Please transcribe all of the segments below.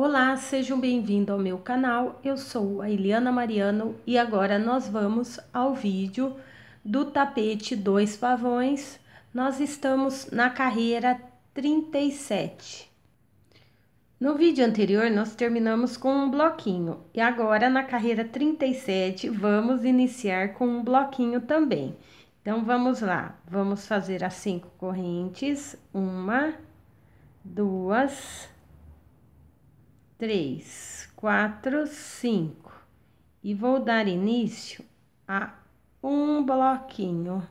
Olá, sejam bem-vindos ao meu canal. Eu sou a Eliana Mariano e agora nós vamos ao vídeo do tapete Dois Pavões. Nós estamos na carreira 37. No vídeo anterior, nós terminamos com um bloquinho e agora na carreira 37 vamos iniciar com um bloquinho também. Então, vamos lá, vamos fazer as cinco correntes: uma, duas, três três, quatro, cinco. E vou dar início a um bloquinho.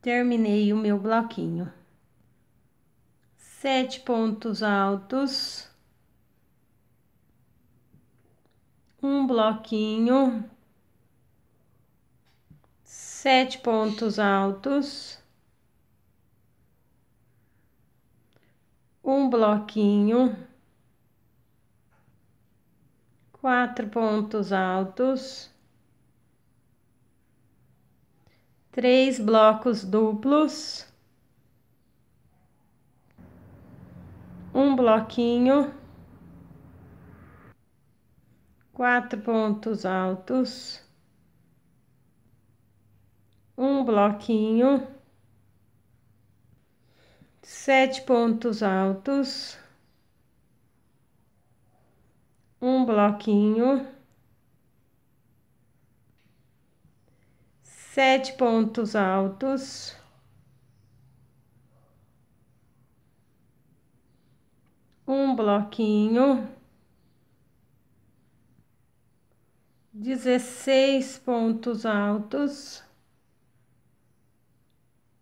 Terminei o meu bloquinho. Sete pontos altos. Um bloquinho. Sete pontos altos. um bloquinho, quatro pontos altos, três blocos duplos, um bloquinho, quatro pontos altos, um bloquinho sete pontos altos, um bloquinho, sete pontos altos, um bloquinho, dezesseis pontos altos,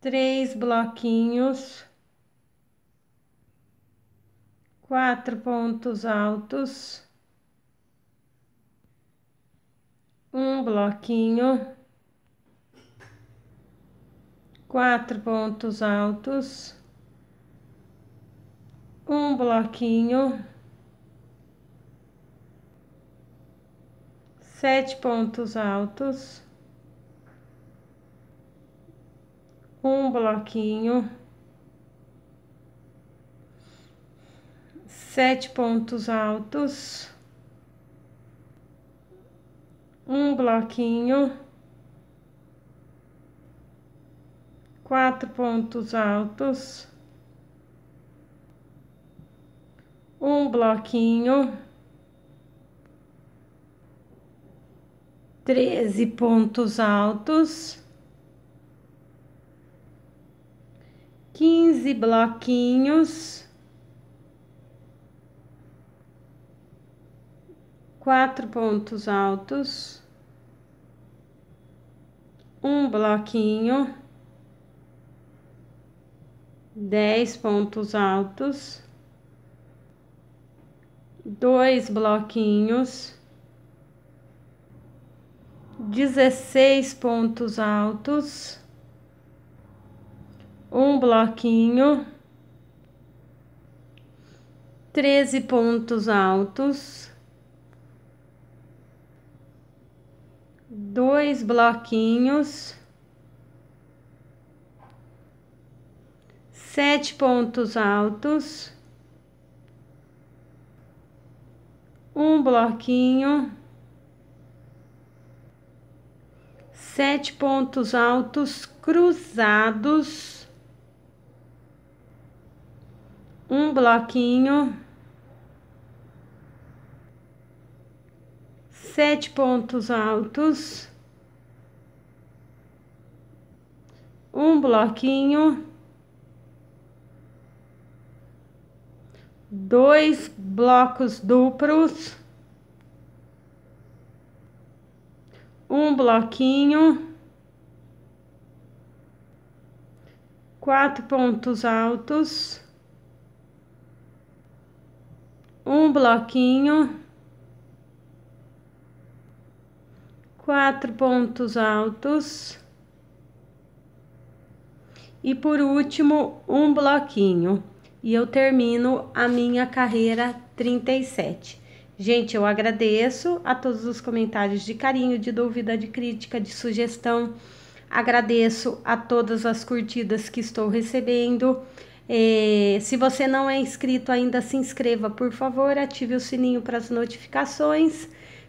três bloquinhos quatro pontos altos, um bloquinho, quatro pontos altos, um bloquinho, sete pontos altos, um bloquinho sete pontos altos, um bloquinho, quatro pontos altos, um bloquinho, treze pontos altos. quinze bloquinhos. quatro pontos altos, um bloquinho, dez pontos altos, dois bloquinhos, dezesseis pontos altos, um bloquinho, treze pontos altos dois bloquinhos, sete pontos altos, um bloquinho, sete pontos altos cruzados, um bloquinho. sete pontos altos, um bloquinho, dois blocos duplos, um bloquinho, quatro pontos altos, um bloquinho quatro pontos altos. E por último, um bloquinho. E eu termino a minha carreira 37. Gente, eu agradeço a todos os comentários de carinho, de dúvida, de crítica, de sugestão. Agradeço a todas as curtidas que estou recebendo. É, se você não é inscrito ainda, se inscreva, por favor, ative o sininho para as notificações.